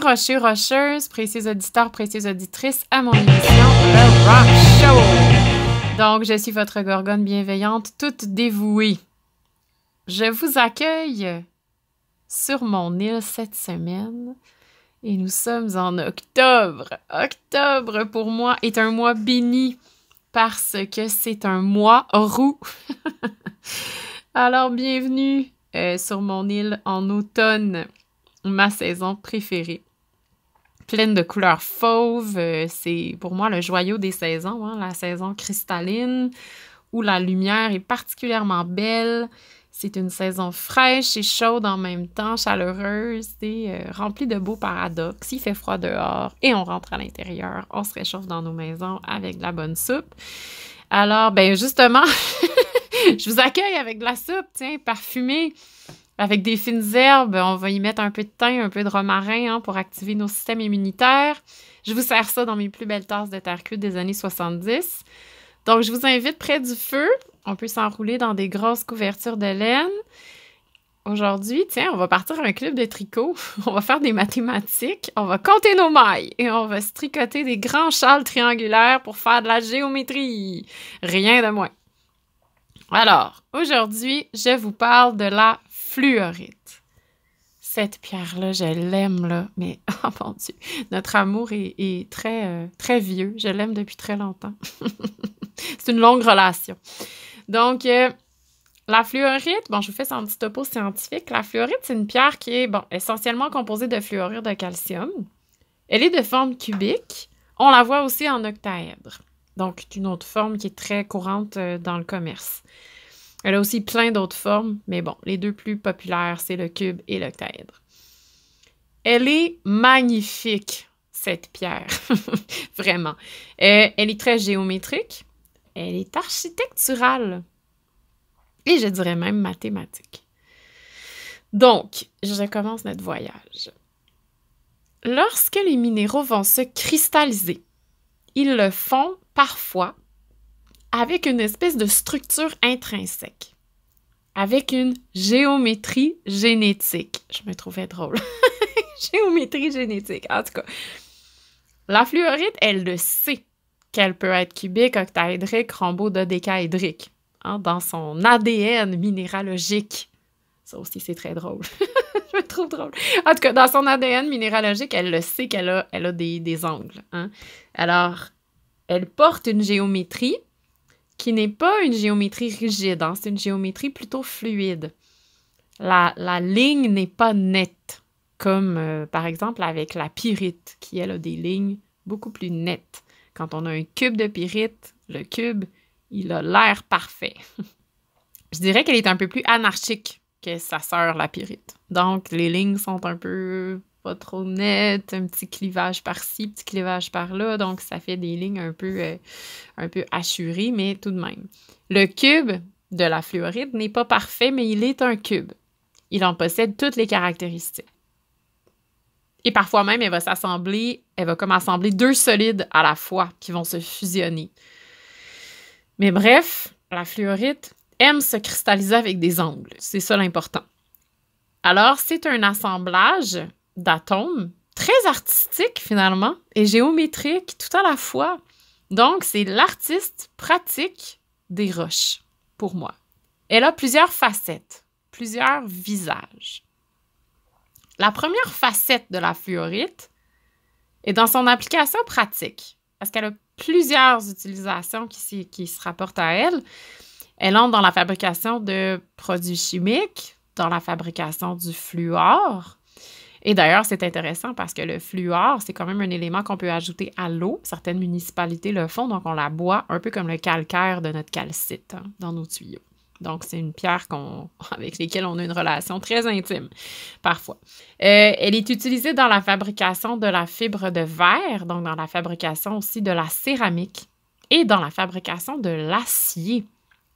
Rocher Rocheuse, précieux auditeurs, précieuses auditrices à mon émission The Rock Show. Donc, je suis votre gorgone bienveillante, toute dévouée. Je vous accueille sur mon île cette semaine et nous sommes en octobre. Octobre pour moi est un mois béni parce que c'est un mois roux. Alors bienvenue euh, sur mon île en automne, ma saison préférée pleine de couleurs fauves. Euh, c'est pour moi le joyau des saisons, hein, la saison cristalline où la lumière est particulièrement belle. C'est une saison fraîche et chaude en même temps, chaleureuse et euh, remplie de beaux paradoxes. Il fait froid dehors et on rentre à l'intérieur. On se réchauffe dans nos maisons avec de la bonne soupe. Alors, ben justement, je vous accueille avec de la soupe, tiens, parfumée. Avec des fines herbes, on va y mettre un peu de thym, un peu de romarin hein, pour activer nos systèmes immunitaires. Je vous sers ça dans mes plus belles tasses de terre cuite des années 70. Donc, je vous invite près du feu. On peut s'enrouler dans des grosses couvertures de laine. Aujourd'hui, tiens, on va partir à un club de tricot. On va faire des mathématiques. On va compter nos mailles et on va se tricoter des grands châles triangulaires pour faire de la géométrie. Rien de moins. Alors, aujourd'hui, je vous parle de la fluorite. Cette pierre-là, je l'aime, là, mais oh mon Dieu, notre amour est, très, euh, très vieux. Je l'aime depuis très longtemps. c'est une longue relation. Donc, euh, la fluorite, bon, je vous fais un petit topo scientifique. La fluorite, c'est une pierre qui est, bon, essentiellement composée de fluorure de calcium. Elle est de forme cubique. On la voit aussi en octaèdre. Donc, une autre forme qui est très courante euh, dans le commerce. Elle a aussi plein d'autres formes, mais bon, les deux plus populaires, c'est le cube et l'octaèdre. Elle est magnifique, cette pierre, vraiment. Euh, elle est très géométrique, elle est architecturale et je dirais même mathématique. Donc, je commence notre voyage. Lorsque les minéraux vont se cristalliser, ils le font parfois avec une espèce de structure intrinsèque, avec une géométrie génétique. Je me trouvais drôle. géométrie génétique, en tout cas. La fluorite, elle le sait qu'elle peut être cubique, octaédrique, rhombo hein, dans son ADN minéralogique. Ça aussi, c'est très drôle. je me trouve drôle. En tout cas, dans son ADN minéralogique, elle le sait qu'elle a, elle des, des angles. Hein. Alors, elle porte une géométrie qui n'est pas une géométrie rigide, hein, c'est une géométrie plutôt fluide. La, ligne n'est pas nette, comme euh, par exemple avec la pyrite, qui elle a des lignes beaucoup plus nettes. Quand on a un cube de pyrite, le cube, il a l'air parfait. Je dirais qu'elle est un peu plus anarchique que sa sœur, la pyrite. Donc, les lignes sont un peu trop net, un petit clivage par-ci, petit clivage par-là. Donc, ça fait des lignes un peu, euh, un peu assurées, mais tout de même. Le cube de la fluoride n'est pas parfait, mais il est un cube. Il en possède toutes les caractéristiques. Et parfois même, elle va s'assembler, elle va comme assembler deux solides à la fois qui vont se fusionner. Mais bref, la fluorite aime se cristalliser avec des angles. C'est ça l'important. Alors, c'est un assemblage d'atomes, très artistique finalement et géométrique tout à la fois. Donc, c'est l'artiste pratique des roches, pour moi. Elle a plusieurs facettes, plusieurs visages. La première facette de la fluorite est dans son application pratique, parce qu'elle a plusieurs utilisations qui, qui, se rapportent à elle. Elle entre dans la fabrication de produits chimiques, dans la fabrication du fluor, et d'ailleurs, c'est intéressant parce que le fluor, c'est quand même un élément qu'on peut ajouter à l'eau. Certaines municipalités le font, donc on la boit un peu comme le calcaire de notre calcite hein, dans nos tuyaux. Donc, c'est une pierre avec laquelle on a une relation très intime, parfois. Euh, elle est utilisée dans la fabrication de la fibre de verre, donc dans la fabrication aussi de la céramique et dans la fabrication de l'acier.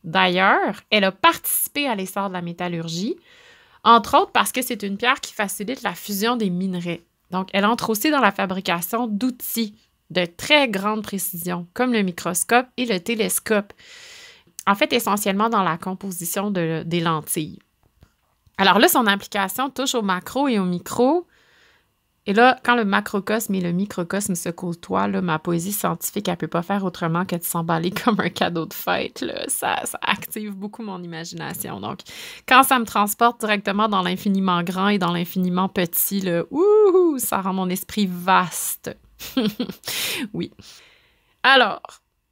D'ailleurs, elle a participé à l'essor de la métallurgie, entre autres parce que c'est une pierre qui facilite la fusion des minerais. Donc, elle entre aussi dans la fabrication d'outils de très grande précision, comme le microscope et le télescope. En fait, essentiellement dans la composition des lentilles. Alors là, son application touche au macro et au micro, et là, quand le macrocosme et le microcosme se côtoient, là, ma poésie scientifique, elle peut pas faire autrement que de s'emballer comme un cadeau de fête. Ça, ça, active beaucoup mon imagination. Donc, quand ça me transporte directement dans l'infiniment grand et dans l'infiniment petit, ça rend mon esprit vaste. oui. Alors,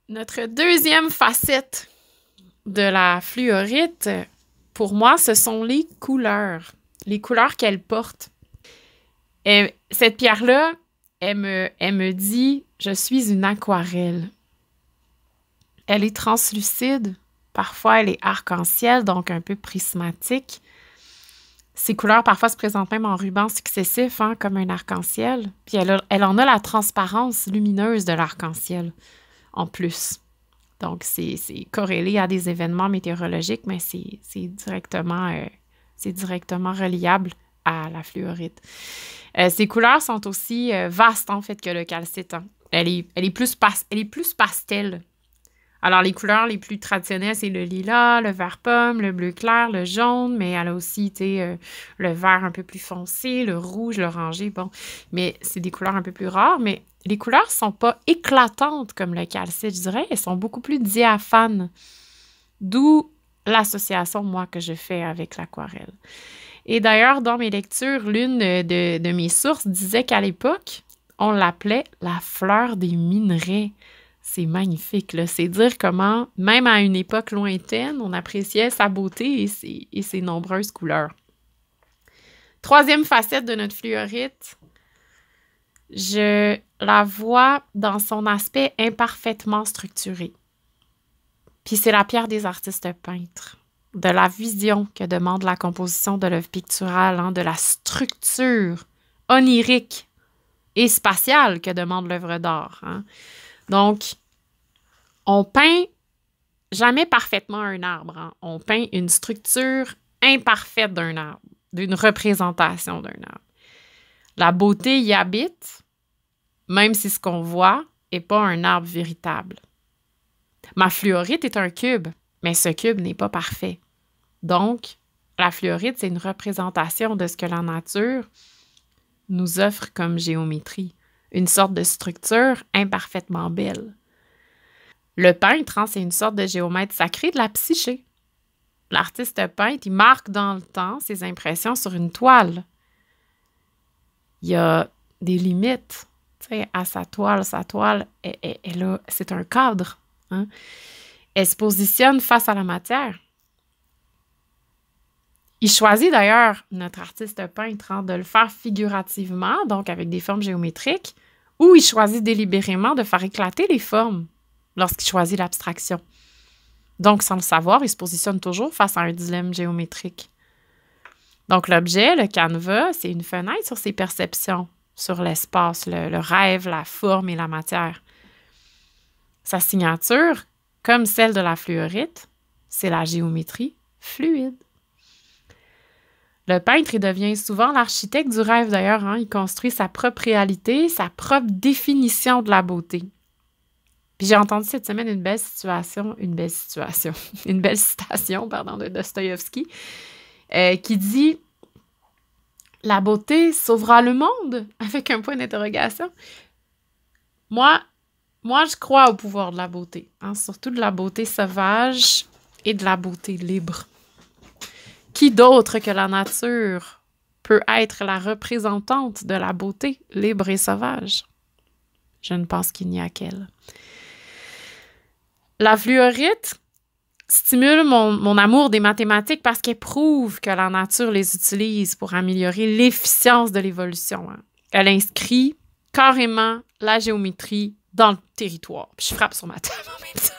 notre deuxième facette de la fluorite, pour moi, ce sont les couleurs. Les couleurs qu'elle porte. Et cette pierre-là, elle me, dit Je suis une aquarelle. Elle est translucide, parfois elle est arc-en-ciel, donc un peu prismatique. Ses couleurs parfois se présentent même en rubans successifs, hein, comme un arc-en-ciel. Puis elle, en a la transparence lumineuse de l'arc-en-ciel en plus. Donc, c'est corrélé à des événements météorologiques, mais c'est directement, euh, directement reliable à la fluorite. ces euh, couleurs sont aussi euh, vastes en fait que le calcite. Hein. Elle, est, elle, est plus passe, elle est plus pastel. Alors les couleurs les plus traditionnelles, c'est le lilas, le vert pomme, le bleu clair, le jaune, mais elle a aussi été euh, le vert un peu plus foncé, le rouge, l'oranger, bon, mais c'est des couleurs un peu plus rares, mais les couleurs sont pas éclatantes comme le calcite, je dirais, elles sont beaucoup plus diaphanes. D'où l'association, moi, que je fais avec l'aquarelle. Et d'ailleurs, dans mes lectures, l'une de, mes sources disait qu'à l'époque, on l'appelait la fleur des minerais. C'est magnifique, là. C'est dire comment, même à une époque lointaine, on appréciait sa beauté et ses nombreuses couleurs. Troisième facette de notre fluorite, je la vois dans son aspect imparfaitement structuré. Puis c'est la pierre des artistes peintres de la vision que demande la composition de l'œuvre picturale, hein, de la structure onirique et spatiale que demande l'œuvre d'art. Hein. Donc, on peint jamais parfaitement un arbre. Hein. On peint une structure imparfaite d'un arbre, d'une représentation d'un arbre. La beauté y habite, même si ce qu'on voit n'est pas un arbre véritable. Ma fluorite est un cube. Mais ce cube n'est pas parfait. Donc, la fluorite, c'est une représentation de ce que la nature nous offre comme géométrie, une sorte de structure imparfaitement belle. Le peintre, hein, c'est une sorte de géomètre sacré de la psyché. L'artiste peint, il marque dans le temps ses impressions sur une toile. Il y a des limites à sa toile. Sa toile, c'est un cadre. Hein elle se positionne face à la matière. Il choisit d'ailleurs, notre artiste peintre, hein, de le faire figurativement, donc avec des formes géométriques, ou il choisit délibérément de faire éclater les formes lorsqu'il choisit l'abstraction. Donc, sans le savoir, il se positionne toujours face à un dilemme géométrique. Donc, l'objet, le canevas, c'est une fenêtre sur ses perceptions, sur l'espace, le rêve, la forme et la matière. Sa signature, comme celle de la fluorite, c'est la géométrie fluide. Le peintre, devient souvent l'architecte du rêve d'ailleurs. Hein. Il construit sa propre réalité, sa propre définition de la beauté. Puis j'ai entendu cette semaine une belle situation, une belle situation, une belle citation, pardon, de Dostoïevski, euh, qui dit La beauté sauvera le monde avec un point d'interrogation. Moi, moi, je crois au pouvoir de la beauté, hein. surtout de la beauté sauvage et de la beauté libre. Qui d'autre que la nature peut être la représentante de la beauté libre et sauvage? Je ne pense qu'il n'y a qu'elle. La fluorite stimule mon, amour des mathématiques parce qu'elle prouve que la nature les utilise pour améliorer l'efficience de l'évolution. Hein. Elle inscrit carrément la géométrie dans le territoire. je frappe sur ma table même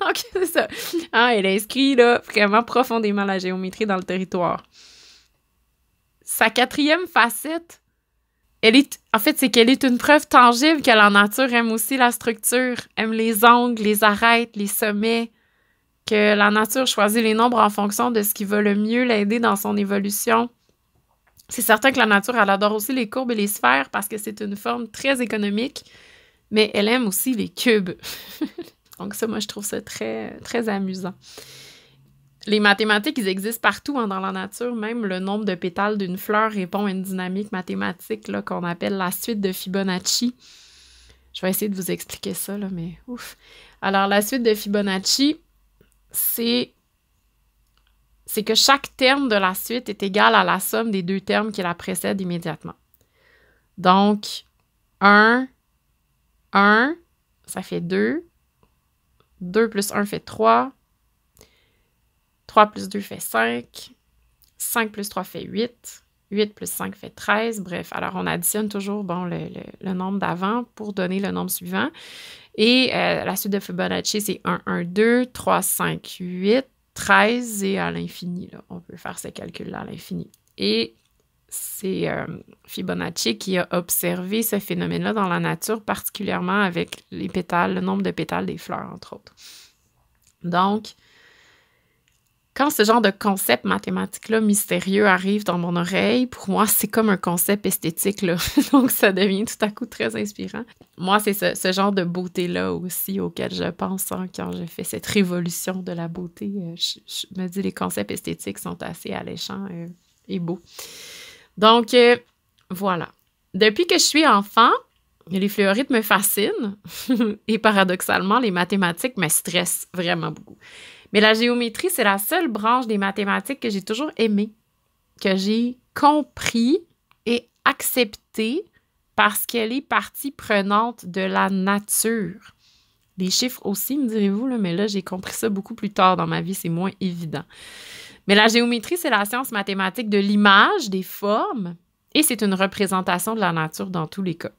Donc, c'est ça. Ah, elle inscrit là, vraiment profondément la géométrie dans le territoire. Sa quatrième facette, elle est, en fait, c'est qu'elle est une preuve tangible que la nature aime aussi la structure, aime les angles, les arêtes, les sommets, que la nature choisit les nombres en fonction de ce qui va le mieux l'aider dans son évolution. C'est certain que la nature, elle adore aussi les courbes et les sphères parce que c'est une forme très économique mais elle aime aussi les cubes. Donc ça, moi, je trouve ça très, très amusant. Les mathématiques, ils existent partout hein, dans la nature. Même le nombre de pétales d'une fleur répond à une dynamique mathématique qu'on appelle la suite de Fibonacci. Je vais essayer de vous expliquer ça, là, mais ouf. Alors, la suite de Fibonacci, c'est c'est que chaque terme de la suite est égal à la somme des deux termes qui la précèdent immédiatement. Donc, 1 1, ça fait 2. 2 plus 1 fait 3. 3 plus 2 fait 5. 5 plus 3 fait 8. 8 plus 5 fait 13. Bref, alors on additionne toujours bon, le, nombre d'avant pour donner le nombre suivant. Et euh, la suite de Fibonacci, c'est 1, 1, 2, 3, 5, 8, 13 et à l'infini. On peut faire ces calculs là à l'infini. Et c'est euh, Fibonacci qui a observé ce phénomène-là dans la nature, particulièrement avec les pétales, le nombre de pétales des fleurs, entre autres. Donc, quand ce genre de concept mathématique-là mystérieux arrive dans mon oreille, pour moi, c'est comme un concept esthétique, là. Donc, ça devient tout à coup très inspirant. Moi, c'est ce, genre de beauté-là aussi auquel je pense hein, quand je fais cette révolution de la beauté. Euh, je, me dis, les concepts esthétiques sont assez alléchants euh, et beaux. Donc, euh, voilà. Depuis que je suis enfant, les fluorites me fascinent et paradoxalement, les mathématiques me stressent vraiment beaucoup. Mais la géométrie, c'est la seule branche des mathématiques que j'ai toujours aimée, que j'ai compris et acceptée parce qu'elle est partie prenante de la nature. Les chiffres aussi, me direz-vous, mais là, j'ai compris ça beaucoup plus tard dans ma vie, c'est moins évident. Mais la géométrie, c'est la science mathématique de l'image, des formes, et c'est une représentation de la nature dans tous les cas.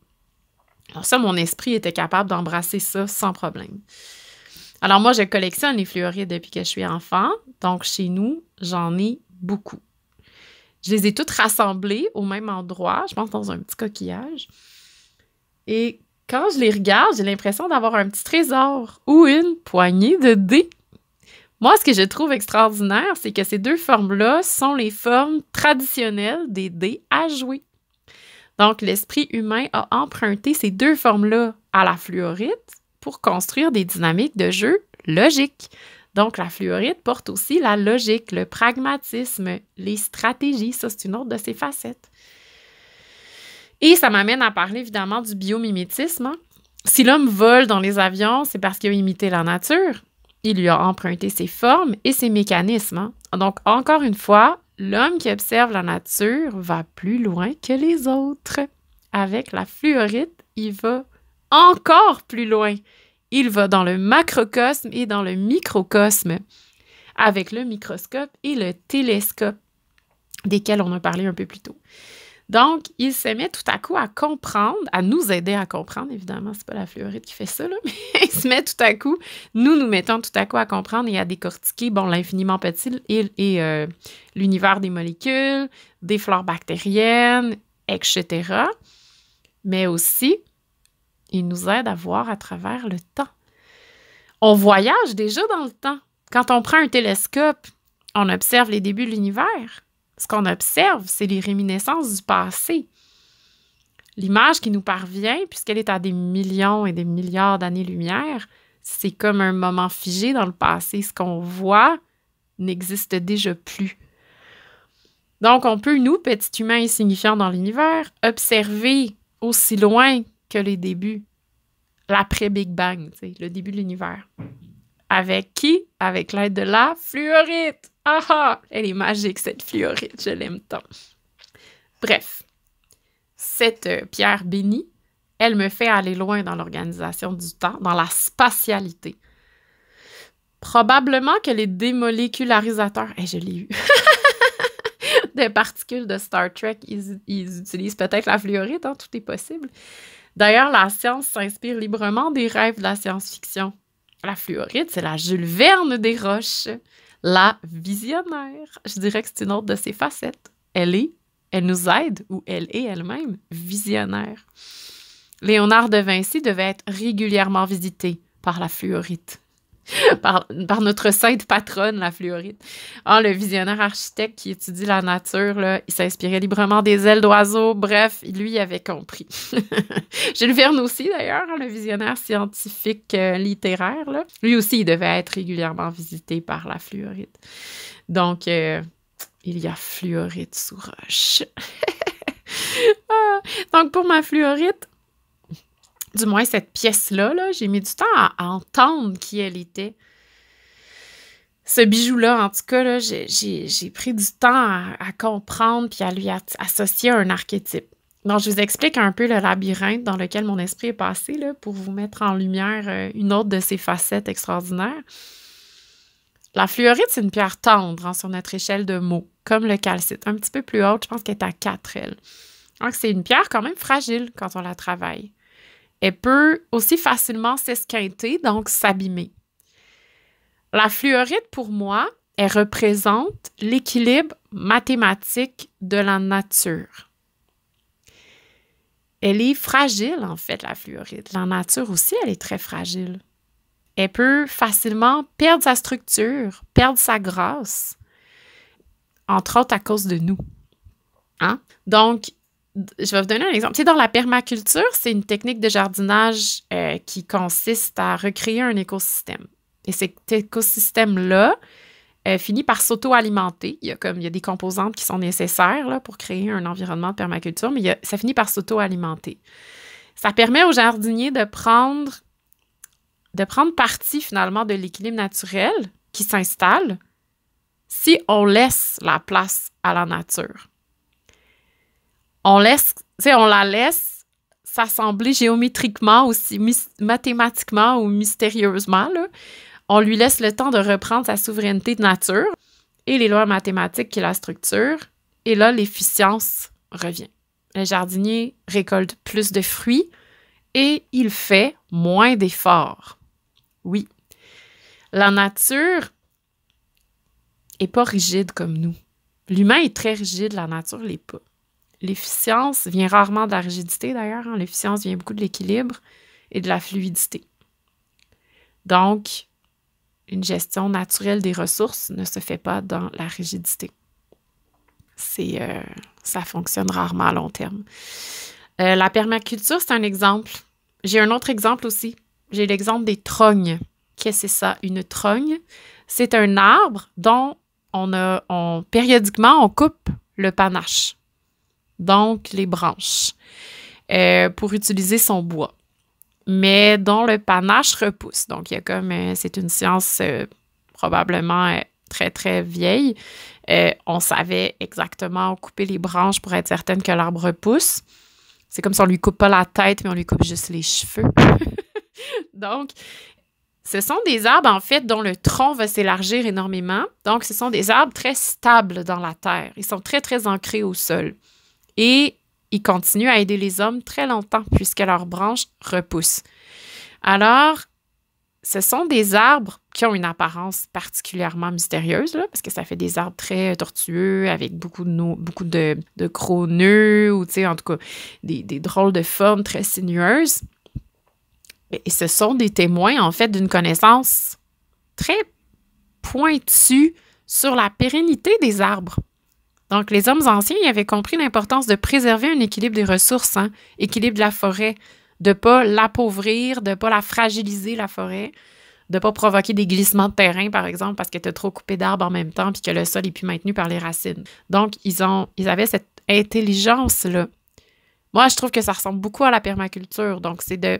Alors ça, mon esprit était capable d'embrasser ça sans problème. Alors moi, je collectionne les fluorides depuis que je suis enfant, donc chez nous, j'en ai beaucoup. Je les ai toutes rassemblées au même endroit, je pense dans un petit coquillage. Et quand je les regarde, j'ai l'impression d'avoir un petit trésor ou une poignée de dés. Moi, ce que je trouve extraordinaire, c'est que ces deux formes-là sont les formes traditionnelles des dés à jouer. Donc, l'esprit humain a emprunté ces deux formes-là à la fluorite pour construire des dynamiques de jeu logiques. Donc, la fluorite porte aussi la logique, le pragmatisme, les stratégies. Ça, c'est une autre de ses facettes. Et ça m'amène à parler évidemment du biomimétisme. Hein. Si l'homme vole dans les avions, c'est parce qu'il a imité la nature. Il lui a emprunté ses formes et ses mécanismes. Hein. Donc, encore une fois, l'homme qui observe la nature va plus loin que les autres. Avec la fluorite, il va encore plus loin. Il va dans le macrocosme et dans le microcosme, avec le microscope et le télescope, desquels on a parlé un peu plus tôt. Donc, il se met tout à coup à comprendre, à nous aider à comprendre, évidemment, c'est pas la fluoride qui fait ça, mais il se met tout à coup, nous nous mettons tout à coup à comprendre et à décortiquer, bon, l'infiniment petit et, et euh, l'univers des molécules, des flores bactériennes, etc. Mais aussi, il nous aide à voir à travers le temps. On voyage déjà dans le temps. Quand on prend un télescope, on observe les débuts de l'univers ce qu'on observe, c'est les réminiscences du passé. L'image qui nous parvient, puisqu'elle est à des millions et des milliards d'années-lumière, c'est comme un moment figé dans le passé. Ce qu'on voit n'existe déjà plus. Donc, on peut, nous, petits humains insignifiants dans l'univers, observer aussi loin que les débuts, l'après-Big Bang, le début de l'univers. Avec qui? Avec l'aide de la fluorite. Ah ah! Elle est magique, cette fluorite, je l'aime tant. Bref, cette euh, pierre bénie, elle me fait aller loin dans l'organisation du temps, dans la spatialité. Probablement que les démolécularisateurs, et eh, je l'ai eu, des particules de Star Trek, ils, utilisent peut-être la fluorite, hein, tout est possible. D'ailleurs, la science s'inspire librement des rêves de la science-fiction. La fluorite, c'est la Jules Verne des roches, la visionnaire. Je dirais que c'est une autre de ses facettes. Elle est, elle nous aide ou elle est elle-même visionnaire. Léonard de Vinci devait être régulièrement visité par la fluorite. par, notre sainte patronne, la fluorite. Or, ah, le visionnaire architecte qui étudie la nature, il s'inspirait librement des ailes d'oiseaux. Bref, lui, il avait compris. Jules Verne aussi, d'ailleurs, hein, le visionnaire scientifique euh, littéraire. Lui aussi, il devait être régulièrement visité par la fluorite. Donc, euh, il y a fluorite sous roche. Ah! donc, pour ma fluorite, du moins cette pièce-là, j'ai mis du temps à, entendre qui elle était. Ce bijou-là, en tout cas, j'ai, pris du temps à, comprendre puis à lui associer un archétype. Donc, je vous explique un peu le labyrinthe dans lequel mon esprit est passé pour vous mettre en lumière euh, une autre de ses facettes extraordinaires. La fluorite, c'est une pierre tendre hein, sur notre échelle de mots, comme le calcite. Un petit peu plus haute, je pense qu'elle est à 4, l. Donc, c'est une pierre quand même fragile quand on la travaille. Elle peut aussi facilement s'esquinter, donc s'abîmer. La fluorite, pour moi, elle représente l'équilibre mathématique de la nature. Elle est fragile, en fait, la fluorite. La nature aussi, elle est très fragile. Elle peut facilement perdre sa structure, perdre sa grâce, entre autres à cause de nous. Hein? Donc, je vais vous donner un exemple. Tu dans la permaculture, c'est une technique de jardinage euh, qui consiste à recréer un écosystème. Et cet écosystème-là euh, finit par s'auto-alimenter. Il y a comme il y a des composantes qui sont nécessaires là, pour créer un environnement de permaculture, mais ça finit par s'auto-alimenter. Ça permet aux jardiniers de prendre, de prendre partie finalement de l'équilibre naturel qui s'installe si on laisse la place à la nature on laisse, on la laisse s'assembler géométriquement aussi mathématiquement ou mystérieusement. On lui laisse le temps de reprendre sa souveraineté de nature et les lois mathématiques qui la structurent. Et là, l'efficience revient. Le jardinier récolte plus de fruits et il fait moins d'efforts. Oui, la nature n'est pas rigide comme nous. L'humain est très rigide, la nature l'est pas. L'efficience vient rarement de la rigidité d'ailleurs, hein. l'efficience vient beaucoup de l'équilibre et de la fluidité. Donc, une gestion naturelle des ressources ne se fait pas dans la rigidité. Euh, ça fonctionne rarement à long terme. Euh, la permaculture, c'est un exemple. J'ai un autre exemple aussi. J'ai l'exemple des trognes. Qu'est-ce que c'est ça? Une trogne, c'est un arbre dont on a, on, périodiquement, on coupe le panache donc les branches, euh, pour utiliser son bois, mais dont le panache repousse. Donc, il y a comme, euh, c'est une science euh, probablement très, très vieille. on savait exactement couper les branches pour être certaine que l'arbre repousse. C'est comme si on lui coupe pas la tête, mais on lui coupe juste les cheveux. donc, ce sont des arbres, en fait, dont le tronc va s'élargir énormément. Donc, ce sont des arbres très stables dans la terre. Ils sont très, très ancrés au sol et ils continuent à aider les hommes très longtemps puisque leurs branches repoussent. Alors, ce sont des arbres qui ont une apparence particulièrement mystérieuse, parce que ça fait des arbres très euh, tortueux, avec beaucoup de, beaucoup de, gros nœuds, ou en tout cas des, des, drôles de formes très sinueuses. Et ce sont des témoins, en fait, d'une connaissance très pointue sur la pérennité des arbres. Donc, les hommes anciens ils avaient compris l'importance de préserver un équilibre des ressources, hein. équilibre de la forêt, de ne pas l'appauvrir, de ne pas la fragiliser, la forêt, de ne pas provoquer des glissements de terrain, par exemple, parce que tu as trop coupé d'arbres en même temps, puis que le sol n'est plus maintenu par les racines. Donc, ils, ont, ils avaient cette intelligence-là. Moi, je trouve que ça ressemble beaucoup à la permaculture. Donc, c'est de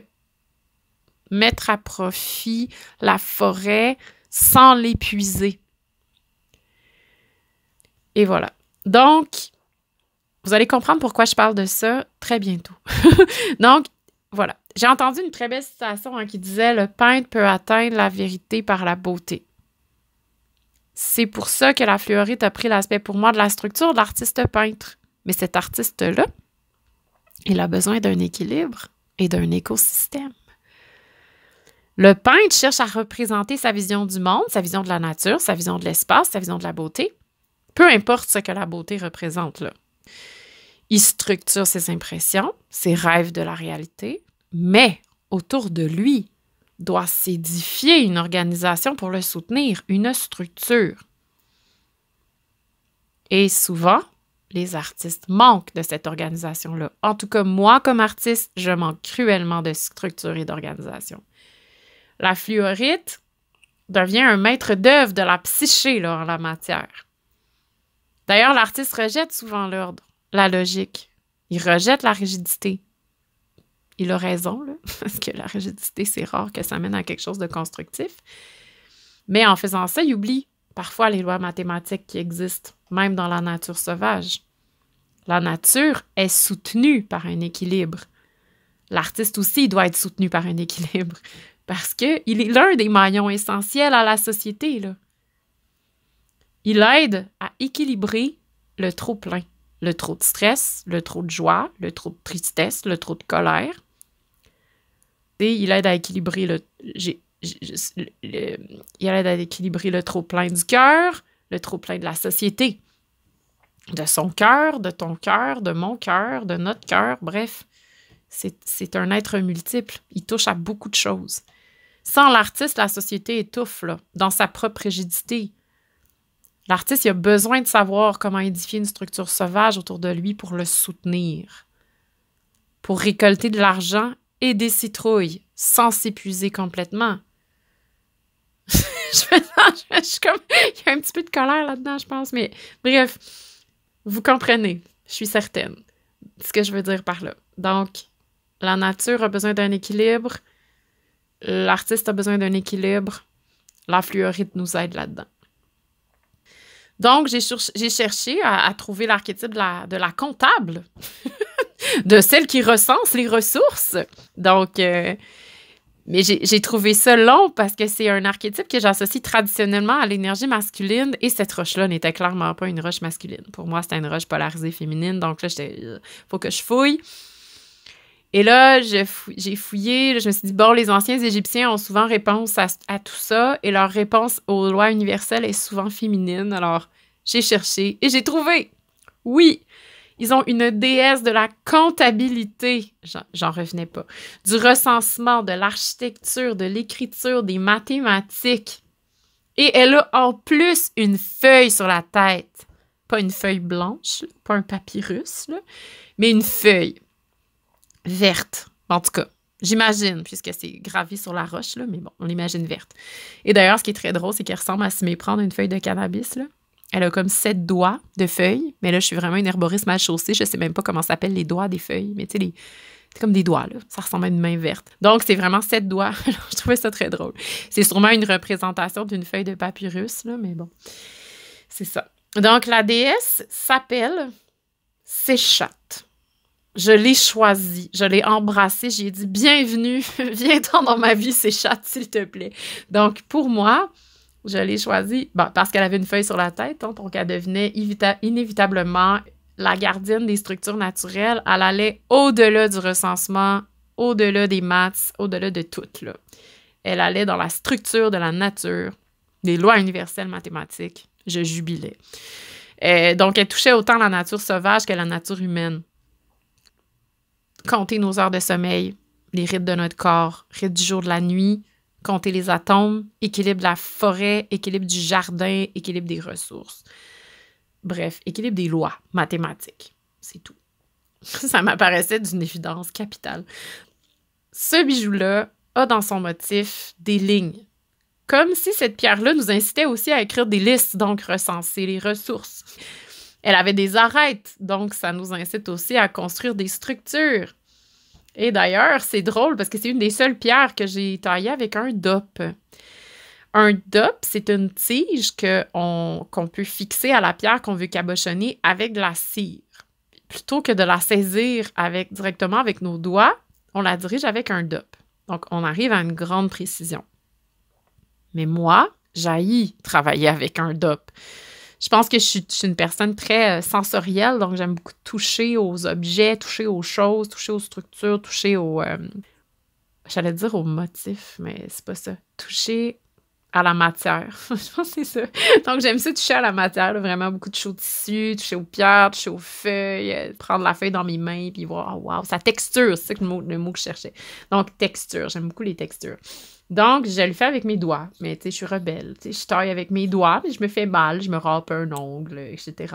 mettre à profit la forêt sans l'épuiser. Et voilà. Donc, vous allez comprendre pourquoi je parle de ça très bientôt. Donc, voilà. J'ai entendu une très belle citation hein, qui disait Le peintre peut atteindre la vérité par la beauté. C'est pour ça que la fluorite a pris l'aspect pour moi de la structure de l'artiste peintre. Mais cet artiste-là, il a besoin d'un équilibre et d'un écosystème. Le peintre cherche à représenter sa vision du monde, sa vision de la nature, sa vision de l'espace, sa vision de la beauté peu importe ce que la beauté représente. Là. Il structure ses impressions, ses rêves de la réalité, mais autour de lui doit s'édifier une organisation pour le soutenir, une structure. Et souvent, les artistes manquent de cette organisation-là. En tout cas, moi, comme artiste, je manque cruellement de structure et d'organisation. La fluorite devient un maître d'œuvre de la psyché là, en la matière. D'ailleurs, l'artiste rejette souvent l'ordre, la logique. Il rejette la rigidité. Il a raison, parce que la rigidité, c'est rare que ça mène à quelque chose de constructif. Mais en faisant ça, il oublie parfois les lois mathématiques qui existent, même dans la nature sauvage. La nature est soutenue par un équilibre. L'artiste aussi doit être soutenu par un équilibre, parce qu'il est l'un des maillons essentiels à la société. Là. Il aide à équilibrer le trop plein, le trop de stress, le trop de joie, le trop de tristesse, le trop de colère. Et il aide à équilibrer le, à équilibrer le trop plein du cœur, le trop plein de la société, de son cœur, de ton cœur, de mon cœur, de notre cœur, bref. C'est un être multiple. Il touche à beaucoup de choses. Sans l'artiste, la société étouffe dans sa propre rigidité, L'artiste, il a besoin de savoir comment édifier une structure sauvage autour de lui pour le soutenir, pour récolter de l'argent et des citrouilles sans s'épuiser complètement. je, suis comme, il y a un petit peu de colère là-dedans, je pense, mais bref, vous comprenez, je suis certaine ce que je veux dire par là. Donc, la nature a besoin d'un équilibre, l'artiste a besoin d'un équilibre, la fluorite nous aide là-dedans. Donc, j'ai, cherché à, trouver l'archétype de la, comptable, de celle qui recense les ressources. Donc, euh, mais j'ai trouvé ça long parce que c'est un archétype que j'associe traditionnellement à l'énergie masculine et cette roche-là n'était clairement pas une roche masculine. Pour moi, c'était une roche polarisée féminine, donc là, il euh, faut que je fouille. Et là, j'ai fouillé, je me suis dit, bon, les anciens Égyptiens ont souvent réponse à, tout ça, et leur réponse aux lois universelles est souvent féminine. Alors, j'ai cherché et j'ai trouvé. Oui, ils ont une déesse de la comptabilité, j'en revenais pas, du recensement, de l'architecture, de l'écriture, des mathématiques. Et elle a en plus une feuille sur la tête. Pas une feuille blanche, pas un papyrus, mais une feuille verte. En tout cas, j'imagine, puisque c'est gravé sur la roche, là, mais bon, on l'imagine verte. Et d'ailleurs, ce qui est très drôle, c'est qu'elle ressemble à se méprendre une feuille de cannabis. Là. Elle a comme sept doigts de feuilles, mais là, je suis vraiment une herboriste mal chaussée. Je ne sais même pas comment s'appellent les doigts des feuilles, mais tu sais, c'est comme des doigts, là. Ça ressemble à une main verte. Donc, c'est vraiment sept doigts. je trouvais ça très drôle. C'est sûrement une représentation d'une feuille de papyrus, là, mais bon, c'est ça. Donc, la déesse s'appelle Séchat je l'ai choisi, je l'ai embrassé, j'ai dit bienvenue, viens dans ma vie, ces chats s'il te plaît. Donc, pour moi, je l'ai choisi parce qu'elle avait une feuille sur la tête, hein, donc elle devenait inévitablement la gardienne des structures naturelles. Elle allait au-delà du recensement, au-delà des maths, au-delà de tout. Là. Elle allait dans la structure de la nature, des lois universelles mathématiques. Je jubilais. Euh, donc, elle touchait autant la nature sauvage que la nature humaine compter nos heures de sommeil, les rythmes de notre corps, rythme du jour de la nuit, compter les atomes, équilibre de la forêt, équilibre du jardin, équilibre des ressources. Bref, équilibre des lois mathématiques. C'est tout. Ça m'apparaissait d'une évidence capitale. Ce bijou-là a dans son motif des lignes. Comme si cette pierre-là nous incitait aussi à écrire des listes, donc recenser les ressources. Elle avait des arêtes, donc ça nous incite aussi à construire des structures. Et d'ailleurs, c'est drôle parce que c'est une des seules pierres que j'ai taillées avec un dop. Un dop, c'est une tige qu'on peut fixer à la pierre qu'on veut cabochonner avec de la cire. Plutôt que de la saisir directement avec nos doigts, on la dirige avec un dop. Donc, on arrive à une grande précision. Mais moi, j'ai travailler avec un dop je pense que je suis, une personne très euh, sensorielle, donc j'aime beaucoup toucher aux objets, toucher aux choses, toucher aux structures, toucher aux. Euh, j'allais dire aux motifs, mais c'est pas ça. Toucher à la matière. je pense que c'est ça. Donc, j'aime ça toucher à la matière, vraiment beaucoup de chaud tissu, toucher aux pierres, toucher aux feuilles, euh, prendre la feuille dans mes mains, puis voir, oh, wow, sa texture, c'est le le mot que je cherchais. Donc, texture, j'aime beaucoup les textures. Donc, je le fais avec mes doigts. Mais, tu sais, je suis rebelle. Tu sais, je taille avec mes doigts, mais je me fais mal, je me râpe un ongle, etc.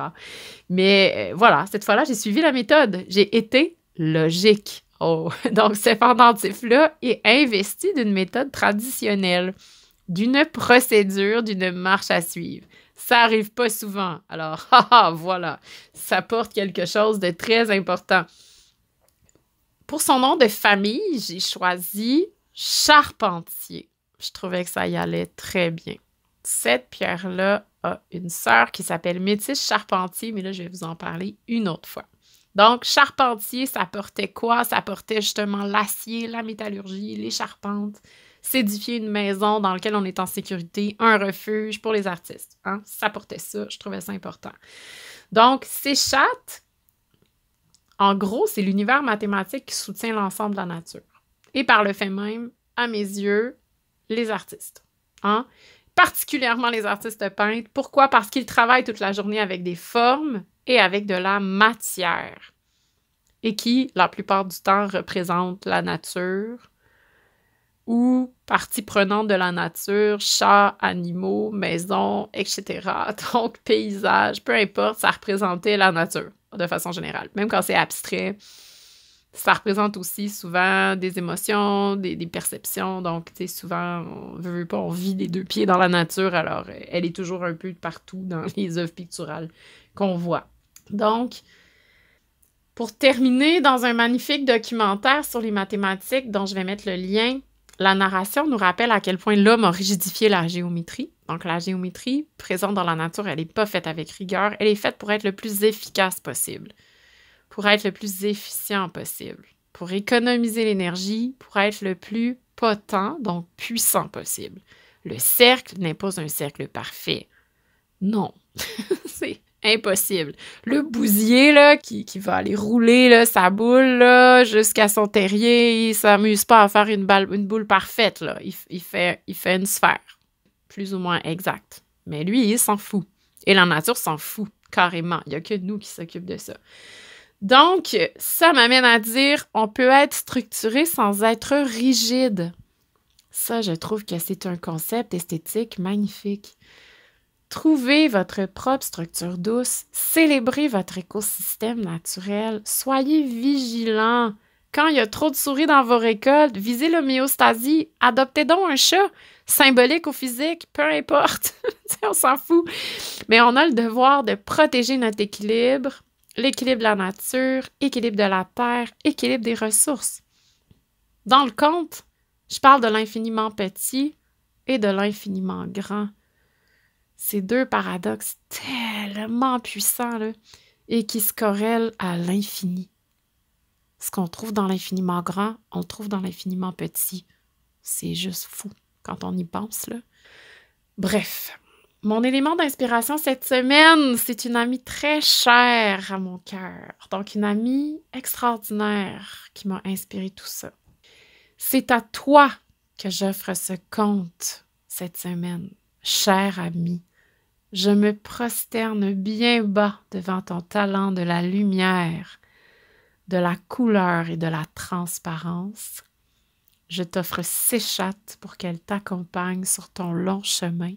Mais euh, voilà, cette fois-là, j'ai suivi la méthode. J'ai été logique. Oh! Donc, ce pendentif-là est investi d'une méthode traditionnelle, d'une procédure, d'une marche à suivre. Ça arrive pas souvent. Alors, haha, ah, voilà, ça porte quelque chose de très important. Pour son nom de famille, j'ai choisi charpentier. Je trouvais que ça y allait très bien. Cette pierre-là a une sœur qui s'appelle Métis Charpentier, mais là, je vais vous en parler une autre fois. Donc, charpentier, ça portait quoi? Ça portait justement l'acier, la métallurgie, les charpentes, s'édifier une maison dans laquelle on est en sécurité, un refuge pour les artistes. Hein? Ça portait ça, je trouvais ça important. Donc, ces chattes, en gros, c'est l'univers mathématique qui soutient l'ensemble de la nature et par le fait même, à mes yeux, les artistes. Hein? Particulièrement les artistes peintres. Pourquoi? Parce qu'ils travaillent toute la journée avec des formes et avec de la matière et qui, la plupart du temps, représentent la nature ou partie prenante de la nature, chats, animaux, maisons, etc. Donc, paysage, peu importe, ça représentait la nature de façon générale, même quand c'est abstrait, ça représente aussi souvent des émotions, des, perceptions. Donc, tu sais, souvent, on veut, veut, pas, on vit les deux pieds dans la nature. Alors, euh, elle est toujours un peu partout dans les œuvres picturales qu'on voit. Donc, pour terminer, dans un magnifique documentaire sur les mathématiques dont je vais mettre le lien, la narration nous rappelle à quel point l'homme a rigidifié la géométrie. Donc, la géométrie présente dans la nature, elle n'est pas faite avec rigueur, elle est faite pour être le plus efficace possible pour être le plus efficient possible, pour économiser l'énergie, pour être le plus potent, donc puissant possible. Le cercle n'est pas un cercle parfait. Non, c'est impossible. Le bousier, là, qui, va aller rouler sa boule jusqu'à son terrier, il s'amuse pas à faire une, balle, une boule parfaite. Là. Il, fait, il fait une sphère, plus ou moins exacte. Mais lui, il s'en fout. Et la nature s'en fout, carrément. Il n'y a que nous qui s'occupent de ça. Donc, ça m'amène à dire, on peut être structuré sans être rigide. Ça, je trouve que c'est un concept esthétique magnifique. Trouvez votre propre structure douce, célébrez votre écosystème naturel, soyez vigilant. Quand il y a trop de souris dans vos récoltes, visez l'homéostasie, adoptez donc un chat, symbolique ou physique, peu importe, on s'en fout. Mais on a le devoir de protéger notre équilibre, l'équilibre de la nature, équilibre de la terre, équilibre des ressources. Dans le conte, je parle de l'infiniment petit et de l'infiniment grand. Ces deux paradoxes tellement puissants là, et qui se corrèlent à l'infini. Ce qu'on trouve dans l'infiniment grand, on le trouve dans l'infiniment petit. C'est juste fou quand on y pense. Là. Bref, mon élément d'inspiration cette semaine, c'est une amie très chère à mon cœur. Donc, une amie extraordinaire qui m'a inspiré tout ça. C'est à toi que j'offre ce conte cette semaine, chère amie. Je me prosterne bien bas devant ton talent de la lumière, de la couleur et de la transparence. Je t'offre ces chattes pour qu'elles t'accompagnent sur ton long chemin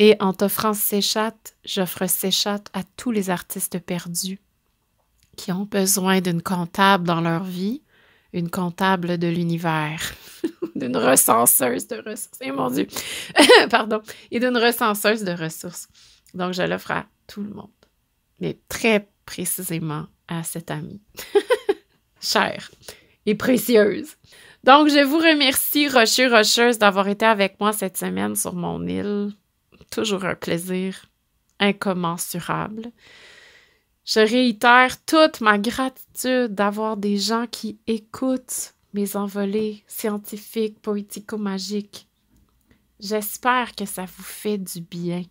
et en t'offrant Séchat, j'offre Séchat à tous les artistes perdus qui ont besoin d'une comptable dans leur vie, une comptable de l'univers, d'une recenseuse de ressources. Et eh, mon Dieu, pardon, et d'une recenseuse de ressources. Donc, je l'offre à tout le monde, mais très précisément à cette amie, chère et précieuse. Donc, je vous remercie, Rocheux Rocheuse, d'avoir été avec moi cette semaine sur mon île toujours un plaisir incommensurable. Je réitère toute ma gratitude d'avoir des gens qui écoutent mes envolées scientifiques, poético-magiques. J'espère que ça vous fait du bien.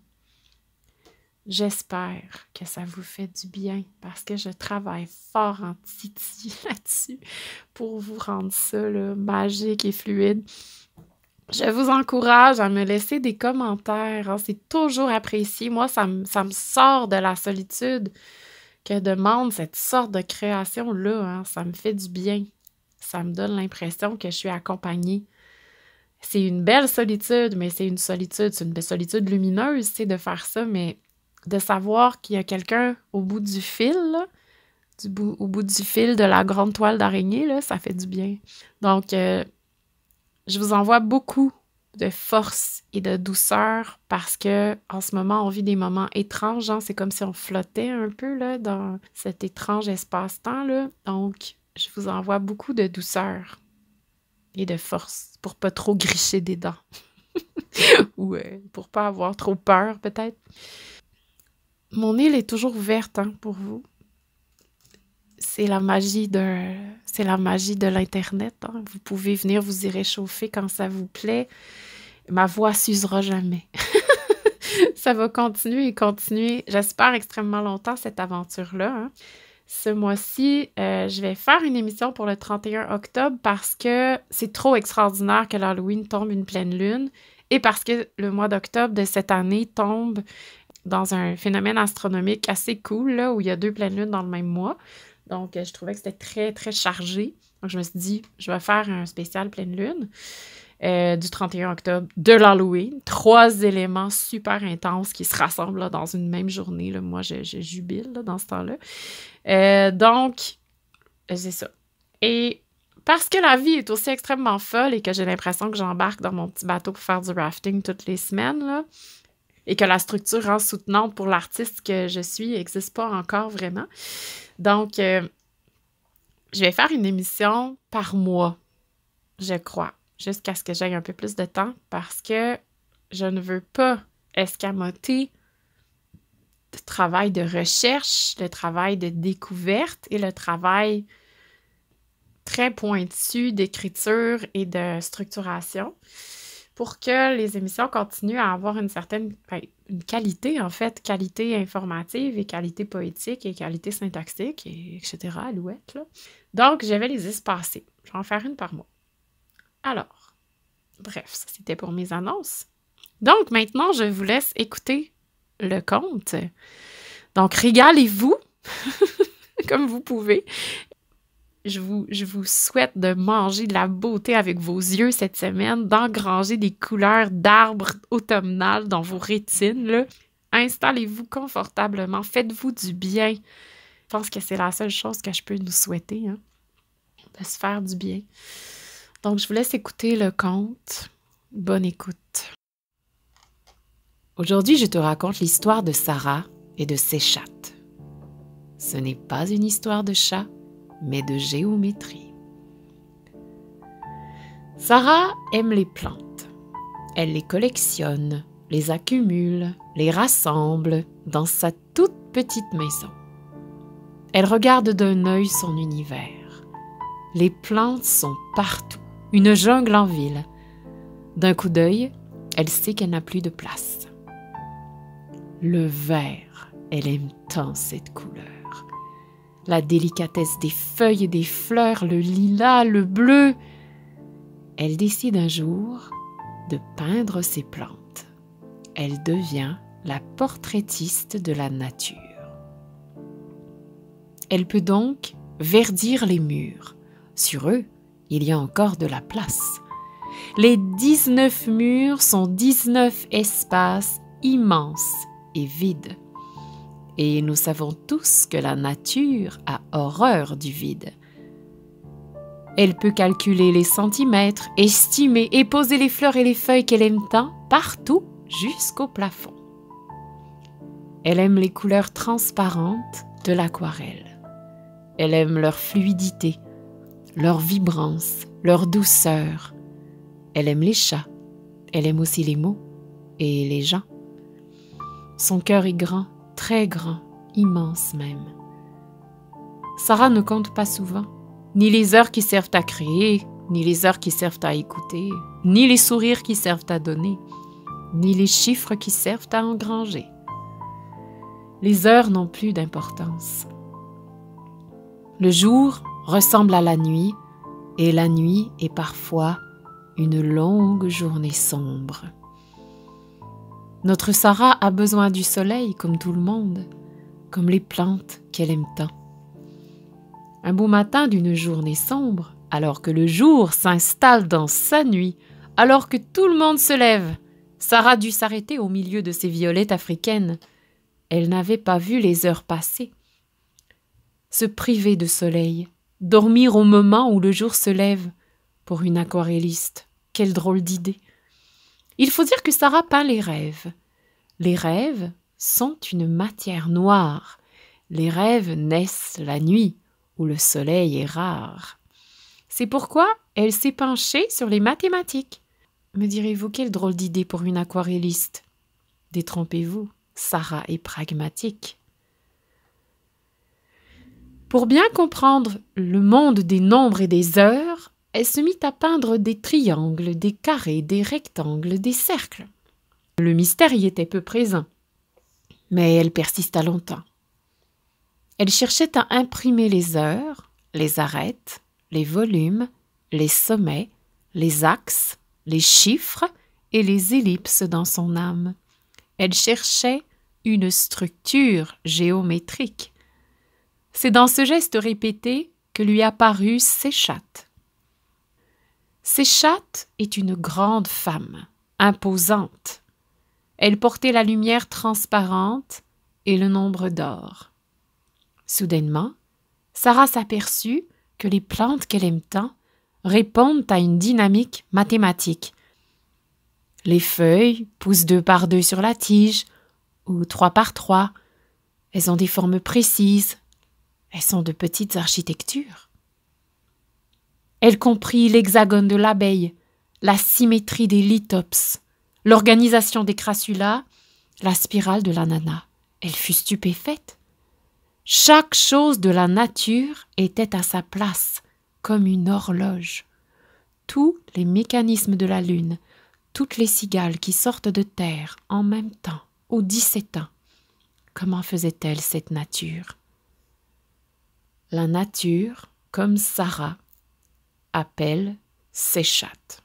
J'espère que ça vous fait du bien parce que je travaille fort en titi là-dessus pour vous rendre ça magique et fluide. Je vous encourage à me laisser des commentaires. Hein. C'est toujours apprécié. Moi, ça, me sort de la solitude que demande cette sorte de création-là. Hein. Ça me fait du bien. Ça me donne l'impression que je suis accompagnée. C'est une belle solitude, mais c'est une solitude, c'est une solitude lumineuse, c'est de faire ça, mais de savoir qu'il y a quelqu'un au bout du fil, du bout, au bout du fil de la grande toile d'araignée, ça fait du bien. Donc, euh, je vous envoie beaucoup de force et de douceur parce que en ce moment on vit des moments étranges, hein. c'est comme si on flottait un peu là dans cet étrange espace-temps là. Donc je vous envoie beaucoup de douceur et de force pour pas trop gricher des dents ou euh, pour pas avoir trop peur peut-être. Mon île est toujours ouverte hein, pour vous c'est la magie de, c'est la magie de l'internet hein. vous pouvez venir vous y réchauffer quand ça vous plaît ma voix s'usera jamais ça va continuer et continuer j'espère extrêmement longtemps cette aventure là hein. ce mois-ci euh, je vais faire une émission pour le 31 octobre parce que c'est trop extraordinaire que l'Halloween tombe une pleine lune et parce que le mois d'octobre de cette année tombe dans un phénomène astronomique assez cool, là, où il y a deux pleines lunes dans le même mois. Donc, euh, je trouvais que c'était très, très chargé. Donc, je me suis dit, je vais faire un spécial pleine lune euh, du 31 octobre de l'Halloween. Trois éléments super intenses qui se rassemblent dans une même journée. Là. Moi, j'ai jubile dans ce temps-là. Euh, donc, c'est ça. Et parce que la vie est aussi extrêmement folle et que j'ai l'impression que j'embarque dans mon petit bateau pour faire du rafting toutes les semaines, là, et que la structure en soutenant pour l'artiste que je suis n'existe pas encore vraiment. Donc, euh, je vais faire une émission par mois, je crois, jusqu'à ce que j'aie un peu plus de temps parce que je ne veux pas escamoter le travail de recherche, le travail de découverte et le travail très pointu d'écriture et de structuration pour que les émissions continuent à avoir une certaine ben, qualité, en fait, qualité informative et qualité poétique et qualité syntaxique, etc., alouette. Là. Donc, je vais les espacer. Je vais en faire une par mois. Alors, bref, ça c'était pour mes annonces. Donc, maintenant, je vous laisse écouter le conte. Donc, régalez-vous comme vous pouvez je vous, souhaite de manger de la beauté avec vos yeux cette semaine, d'engranger des couleurs d'arbres automnales dans vos rétines. Installez-vous confortablement, faites-vous du bien. Je pense que c'est la seule chose que je peux nous souhaiter, hein, de se faire du bien. Donc, je vous laisse écouter le conte. Bonne écoute. Aujourd'hui, je te raconte l'histoire de Sarah et de ses chattes. Ce n'est pas une histoire de chat, mais de géométrie. Sarah aime les plantes. Elle les collectionne, les accumule, les rassemble dans sa toute petite maison. Elle regarde d'un œil son univers. Les plantes sont partout, une jungle en ville. D'un coup d'œil, elle sait qu'elle n'a plus de place. Le vert, elle aime tant cette couleur la délicatesse des feuilles et des fleurs, le lilas, le bleu. Elle décide un jour de peindre ses plantes. Elle devient la portraitiste de la nature. Elle peut donc verdir les murs. Sur eux, il y a encore de la place. Les 19 murs sont 19 espaces immenses et vides. Et nous savons tous que la nature a horreur du vide. Elle peut calculer les centimètres, estimer et poser les fleurs et les feuilles qu'elle aime tant, partout jusqu'au plafond. Elle aime les couleurs transparentes de l'aquarelle. Elle aime leur fluidité, leur vibrance, leur douceur. Elle aime les chats. Elle aime aussi les mots et les gens. Son cœur est grand très grand, immense même. Sarah ne compte pas souvent, ni les heures qui servent à créer, ni les heures qui servent à écouter, ni les sourires qui servent à donner, ni les chiffres qui servent à engranger. Les heures n'ont plus d'importance. Le jour ressemble à la nuit, et la nuit est parfois une longue journée sombre. Notre Sarah a besoin du soleil comme tout le monde, comme les plantes qu'elle aime tant. Un beau matin d'une journée sombre, alors que le jour s'installe dans sa nuit, alors que tout le monde se lève, Sarah dut s'arrêter au milieu de ses violettes africaines. Elle n'avait pas vu les heures passer. Se priver de soleil, dormir au moment où le jour se lève, pour une aquarelliste, quelle drôle d'idée. Il faut dire que Sarah peint les rêves. Les rêves sont une matière noire. Les rêves naissent la nuit, où le soleil est rare. C'est pourquoi elle s'est penchée sur les mathématiques. Me direz-vous quelle drôle d'idée pour une aquarelliste Détrompez-vous, Sarah est pragmatique. Pour bien comprendre le monde des nombres et des heures, elle se mit à peindre des triangles, des carrés, des rectangles, des cercles. Le mystère y était peu présent, mais elle persista longtemps. Elle cherchait à imprimer les heures, les arêtes, les volumes, les sommets, les axes, les chiffres et les ellipses dans son âme. Elle cherchait une structure géométrique. C'est dans ce geste répété que lui apparut chattes chattes est une grande femme, imposante. Elle portait la lumière transparente et le nombre d'or. Soudainement, Sarah s'aperçut que les plantes qu'elle aime tant répondent à une dynamique mathématique. Les feuilles poussent deux par deux sur la tige, ou trois par trois. Elles ont des formes précises. Elles sont de petites architectures. Elle comprit l'hexagone de l'abeille, la symétrie des lithops, l'organisation des crassulas, la spirale de l'ananas. Elle fut stupéfaite. Chaque chose de la nature était à sa place, comme une horloge. Tous les mécanismes de la lune, toutes les cigales qui sortent de terre en même temps, au dix-sept ans. Comment faisait-elle cette nature La nature, comme Sarah, appelle Ses chattes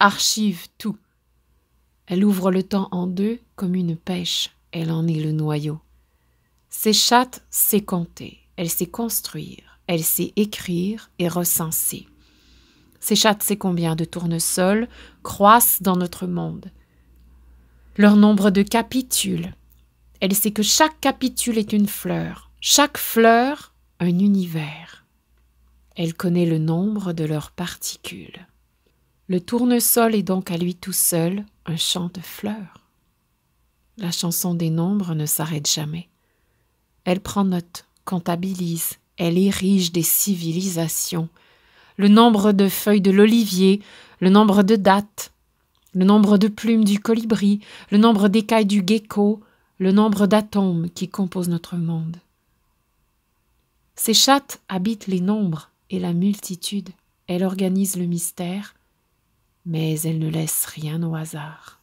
archive tout. Elle ouvre le temps en deux comme une pêche, elle en est le noyau. Séchat sait compter, elle sait construire, elle sait écrire et recenser. chattes sait combien de tournesols croissent dans notre monde. Leur nombre de capitules. Elle sait que chaque capitule est une fleur, chaque fleur un univers. Elle connaît le nombre de leurs particules. Le tournesol est donc à lui tout seul un chant de fleurs. La chanson des nombres ne s'arrête jamais. Elle prend note, comptabilise, elle érige des civilisations. Le nombre de feuilles de l'olivier, le nombre de dates, le nombre de plumes du colibri, le nombre d'écailles du gecko, le nombre d'atomes qui composent notre monde. Ces chattes habitent les nombres, et la multitude, elle organise le mystère, mais elle ne laisse rien au hasard.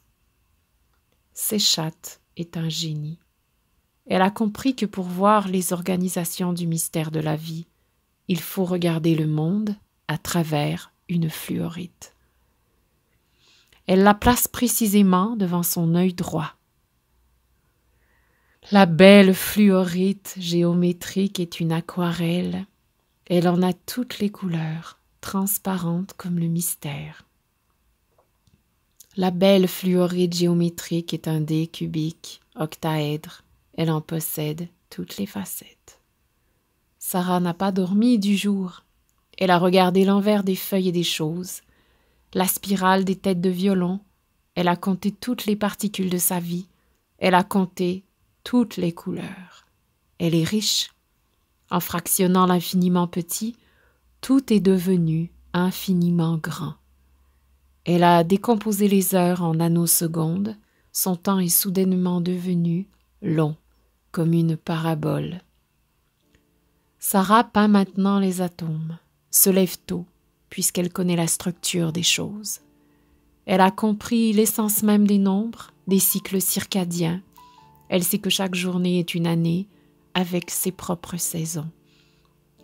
Séchat est un génie. Elle a compris que pour voir les organisations du mystère de la vie, il faut regarder le monde à travers une fluorite. Elle la place précisément devant son œil droit. La belle fluorite géométrique est une aquarelle elle en a toutes les couleurs, transparentes comme le mystère. La belle fluoride géométrique est un dé cubique, octaèdre. Elle en possède toutes les facettes. Sarah n'a pas dormi du jour. Elle a regardé l'envers des feuilles et des choses, la spirale des têtes de violon. Elle a compté toutes les particules de sa vie. Elle a compté toutes les couleurs. Elle est riche. En fractionnant l'infiniment petit, tout est devenu infiniment grand. Elle a décomposé les heures en nanosecondes, son temps est soudainement devenu long, comme une parabole. Sarah peint maintenant les atomes, se lève tôt, puisqu'elle connaît la structure des choses. Elle a compris l'essence même des nombres, des cycles circadiens. Elle sait que chaque journée est une année, avec ses propres saisons.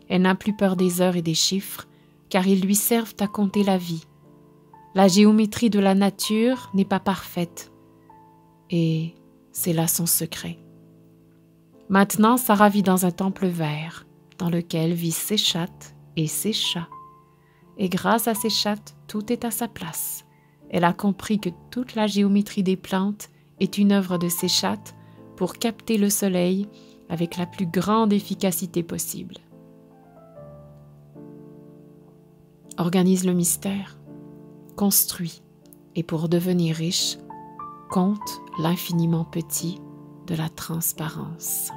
Elle n'a plus peur des heures et des chiffres, car ils lui servent à compter la vie. La géométrie de la nature n'est pas parfaite, et c'est là son secret. Maintenant, Sarah vit dans un temple vert, dans lequel vivent ses chattes et ses chats. Et grâce à ses chattes, tout est à sa place. Elle a compris que toute la géométrie des plantes est une œuvre de ses chattes pour capter le soleil avec la plus grande efficacité possible. Organise le mystère, construis, et pour devenir riche, compte l'infiniment petit de la transparence.